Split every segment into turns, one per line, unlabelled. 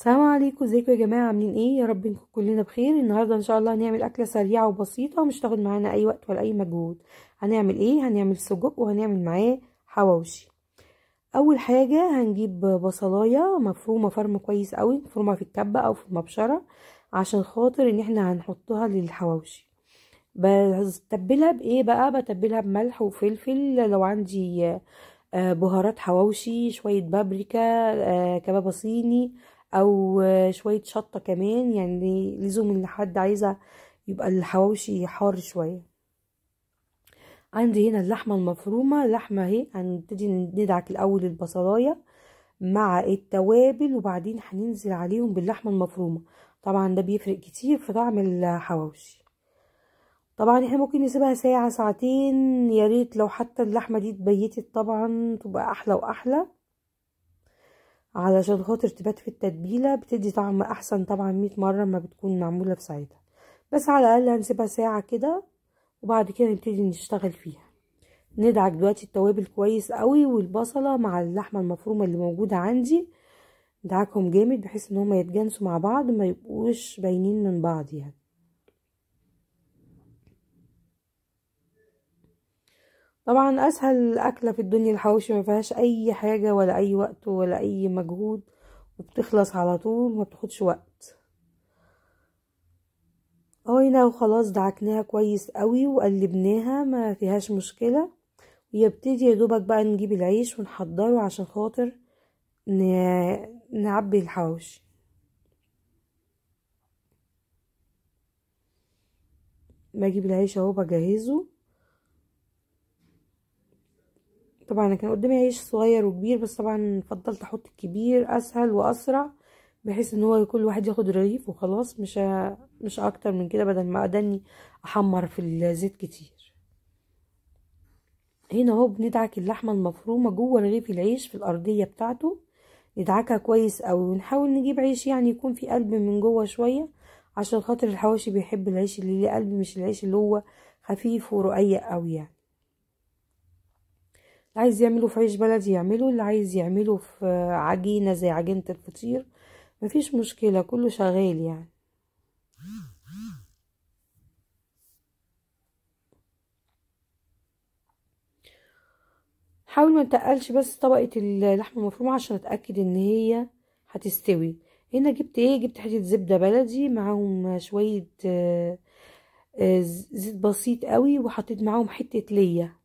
السلام عليكم ازيكم يا جماعه عاملين ايه يا رب نكون كلنا بخير النهارده ان شاء الله هنعمل اكله سريعه وبسيطه ومش تاخد معانا اي وقت ولا اي مجهود هنعمل ايه هنعمل سجق وهنعمل معاه حواوشي اول حاجه هنجيب بصلايه مفرومه فرم كويس قوي مفرومه في الكبه او في المبشره عشان خاطر ان احنا هنحطها للحواوشي بتبلها بايه بقى بتبلها بملح وفلفل لو عندي آه، بهارات حواوشي شويه بابريكا آه، كبابه صيني او شويه شطه كمان يعني لزوم اللي حد عايزه يبقى الحواوشي حار شويه عندي هنا اللحمه المفرومه اللحمه اهي هنبتدي ندعك الاول البصلايه مع التوابل وبعدين هننزل عليهم باللحمه المفرومه طبعا ده بيفرق كتير في طعم الحواوشي طبعا احنا ممكن نسيبها ساعه ساعتين يا ريت لو حتى اللحمه دي اتبيتت طبعا تبقى احلى واحلى علشان خاطر تبات في التتبيلة بتدي طعم احسن طبعا مية مرة ما بتكون معمولة في ساعتها بس على الاقل هنسيبها ساعة كده وبعد كده نبتدي نشتغل فيها ندعك دلوقتي التوابل كويس قوي والبصلة مع اللحمة المفرومة اللي موجودة عندي ندعكهم جامد بحيث ان هما يتجانسوا مع بعض ما يبقوش باينين من بعض يعني طبعا اسهل اكله في الدنيا الحواوشي ما فيهاش اي حاجه ولا اي وقت ولا اي مجهود وبتخلص على طول ما بتاخدش وقت هنا وخلاص دعكناها كويس قوي وقلبناها ما فيهاش مشكله ويبتدي يا دوبك بقى نجيب العيش ونحضره عشان خاطر نعبي الحواوشي بجيب العيش اهو بجهزه طبعا انا كان قدامي عيش صغير وكبير بس طبعا فضلت احط الكبير اسهل واسرع بحيث ان هو كل واحد ياخد رغيف وخلاص مش مش اكتر من كده بدل ما ادني احمر في الزيت كتير هنا اهو بندعك اللحمه المفرومه جوه رغيف العيش في الارضيه بتاعته ندعكها كويس قوي ونحاول نجيب عيش يعني يكون في قلب من جوه شويه عشان خاطر الحواشي بيحب العيش اللي ليه قلب مش العيش اللي هو خفيف ورقيق قوي يعني اللي عايز يعمله في عيش بلدي يعمله اللي عايز يعمله في عجينة زي عجينة الفطير مفيش مشكلة كله شغال يعني حاول ما تقلش بس طبقة اللحمة المفرومة عشان اتأكد ان هي هتستوي هنا جبت ايه جبت حتة زبدة بلدي معاهم شوية آه، آه، زيت بسيط قوي وحطيت معاهم حتة ليا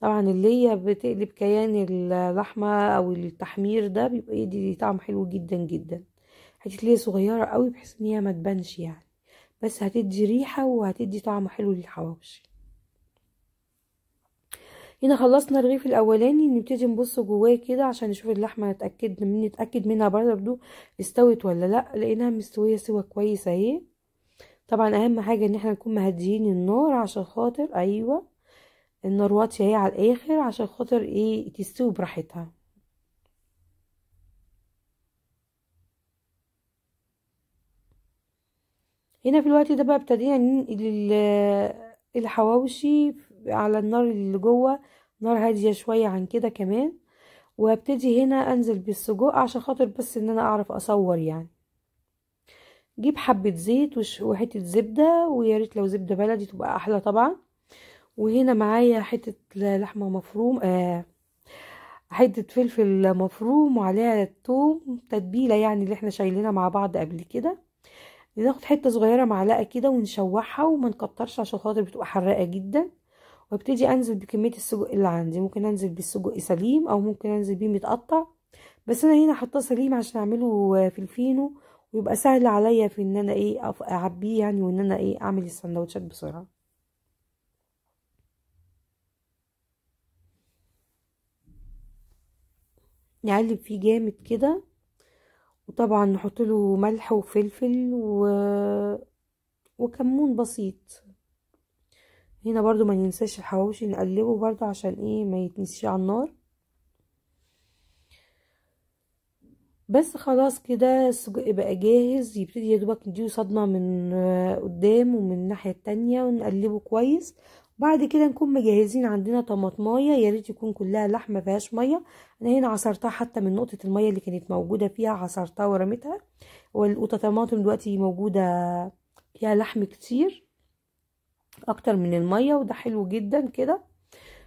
طبعا اللي هي بتقلب كيان اللحمة او التحمير ده بيبقى يدي إيه، طعم حلو جدا جدا حتة ليه صغيرة قوي بحيث ان هي ما تبانش يعني بس هتدي ريحة وهتدي طعم حلو للحواوشي هنا خلصنا الرغيف الاولاني نبتدي نبص جواه كده عشان نشوف اللحمه نتاكد من نتاكد منها برضو استوت ولا لا لقيناها مستويه سوا كويس اهي طبعا اهم حاجه ان احنا نكون مهديين النار عشان خاطر ايوه النار واطيه اهي على الاخر عشان خاطر ايه تستوي براحتها هنا في الوقت ده بقى ابتدينا ننقل الحواوشي على النار اللي جوه نار هاديه شويه عن كده كمان وهبتدي هنا انزل بالسجق عشان خاطر بس ان انا اعرف اصور يعني جيب حبه زيت وحته زبده ويا ريت لو زبده بلدي تبقى احلى طبعا وهنا معايا حتة لحمة مفروم آه حتة فلفل مفروم وعليها التوم تتبيلة يعني اللي احنا شايلينها مع بعض قبل كده ناخد حتة صغيرة معلقة كده ونشوحها وما نكترش عشان خاطر بتبقى حراقة جدا وابتدي انزل بكمية السجق اللي عندي ممكن انزل بالسجق سليم او ممكن انزل بيه متقطع بس انا هنا حطاه سليم عشان اعمله آه، في الفينو ويبقى سهل عليا في ان انا ايه اعبيه يعني وان انا ايه اعمل السندوتشات بسرعه نقلب فيه جامد كده وطبعا نحط له ملح وفلفل و... وكمون بسيط هنا برضو ما ننساش الحواوشي نقلبه برضو عشان ايه ما يتنسيش على النار بس خلاص كده السجق بقى جاهز يبتدي يدوبك نديله صدمة من قدام ومن الناحية التانية ونقلبه كويس بعد كده نكون مجهزين عندنا طماطمايه يا ريت يكون كلها لحمه مفيهاش ميه انا هنا عصرتها حتى من نقطه الميه اللي كانت موجوده فيها عصرتها ورميتها والطماطم دلوقتي موجوده فيها لحم كتير اكتر من الميه وده حلو جدا كده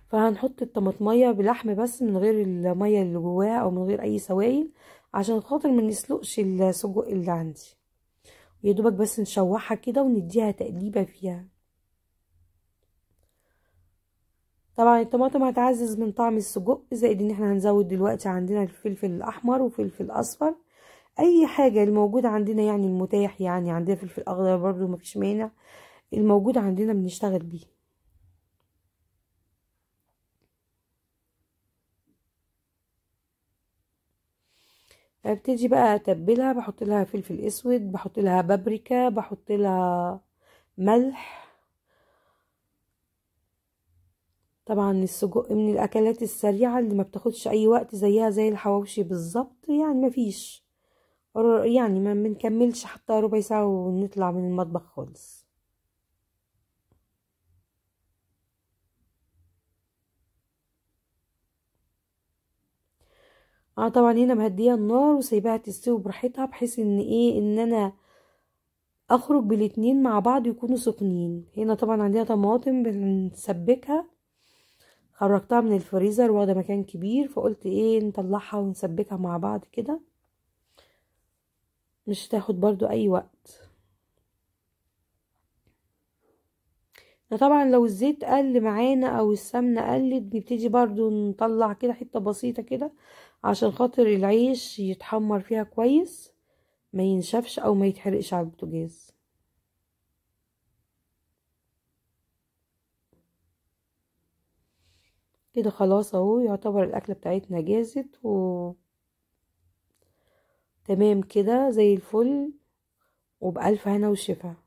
فهنحط الطماطميه بلحم بس من غير الميه اللي جواها او من غير اي سوائل عشان خاطر ما نسلقش السجق اللي عندي يا دوبك بس نشوحها كده ونديها تقليبه فيها طبعا الطماطم هتعزز من طعم السجق زائد ان احنا هنزود دلوقتي عندنا الفلفل الاحمر وفلفل اصفر اي حاجة الموجود عندنا يعني المتاح يعني عندنا فلفل اخضر برضو مفيش مانع الموجود عندنا بنشتغل بيه ابتدي بقى اتبلها بحط لها فلفل اسود بحط لها بابريكا بحط لها ملح طبعا السجق من الاكلات السريعه اللي ما بتاخدش اي وقت زيها زي الحواوشي بالظبط يعني ما فيش يعني ما بنكملش حتى ربع ساعه ونطلع من المطبخ خالص اه طبعا هنا مهديه النار وسايباها تستوي براحتها بحيث ان ايه ان انا اخرج بالاتنين مع بعض يكونوا سخنين هنا طبعا عندنا طماطم بنسبكها خرجتها من الفريزر واخده مكان كبير فقلت ايه نطلعها ونسبكها مع بعض كده مش تاخد برضو اي وقت طبعا لو الزيت قل معانا او السمنة قلت نبتدي برضو نطلع كده حتة بسيطة كده عشان خاطر العيش يتحمر فيها كويس ما ينشفش او ما يتحرقش على البوتاجاز كده خلاص اهو يعتبر الاكله بتاعتنا جاهزت و تمام كده زي الفل وبألف هنا وشفا